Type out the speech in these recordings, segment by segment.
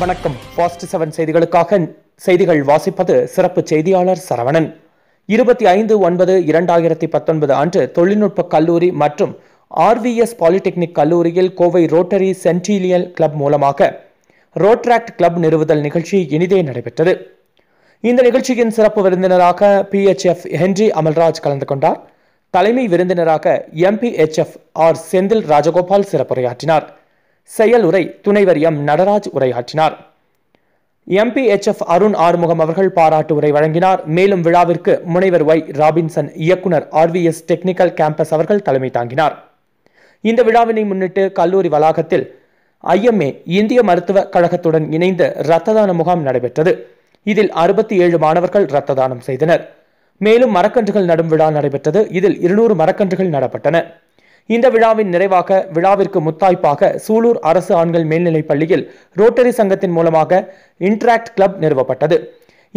வணக்கம் past seven செய்திகளுக்காக செய்திகள் வாசிப்பது சிறப்பு செய்தியாளர் சரவணன் இருபத்தி ஐந்து ஒன்பது இரண்டாயிரத்தி பத்தொன்பது அன்று தொழில்நுட்ப கல்லூரி மற்றும் ஆர்விஎஸ் பாலிடெக்னிக் கல்லூரியில் கோவை ரோட்டரி சென்டிலியல் கிளப் மூலமாக ரோட்ராக்ட் கிளப் நிறுவுதல் நிகழ்ச்சி இனிதே நடைபெற்றது இந்த நிகழ்ச்சியின் சிறப்பு விருந்தினராக பிஹெச்எஃப் ஹென்றி அமல்ராஜ் கலந்து கொண்டார் தலைமை விருந்தினராக எஃப் ஆர் செந்தில் ராஜகோபால் சிறப்புரையாற்றினார் செயலுரை துணைவர் எம் நடராஜ் உரையாற்றினார் MPHF H F Arun Arumugam அவர்கள் பாராட்டு உரை வழங்கினார் மேலும் விழாவிற்கு முனைவர் ஒய் ராபின்சன் இயக்குனர் ஆர்விஎஸ் டெக்னிக்கல் கேம்பஸ் அவர்கள் தலைமை தாங்கினார் இந்த விழாவினை முன்னிட்டு கல்லூரி வளாகத்தில் ஐஎம்ஏ இந்திய மருத்துவக் கழகத்துடன் இணைந்து இரத்த தான முகாம் நடைபெற்றது இதில் அறுபத்தி ஏழு மாணவர்கள் இரத்த தானம் செய்தனர் மேலும் மரக்கன்றுகள் நடும் விழா நடைபெற்றது இதில் இருநூறு மரக்கன்றுகள் நடப்பட்டன இந்த விழாவின் நிறைவாக விழாவிற்கு முத்தாய்ப்பாக சூலூர் அரசு ஆண்கள் மேல்நிலைப் பள்ளியில் ரோட்டரி சங்கத்தின் மூலமாக இன்ட்ராக்ட் கிளப் நிறுவப்பட்டது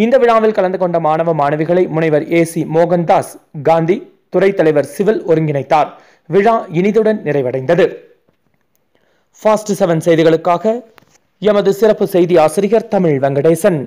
இந்த விழாவில் கலந்து கொண்ட மாணவ மாணவிகளை முனைவர் ஏ சி மோகன்தாஸ் காந்தி துறை தலைவர் சிவில் ஒருங்கிணைத்தார் விழா இனிதுடன் நிறைவடைந்தது ஃபாஸ்ட் செவன் செய்திகளுக்காக எமது சிறப்பு செய்தி ஆசிரியர் தமிழ் வெங்கடேசன்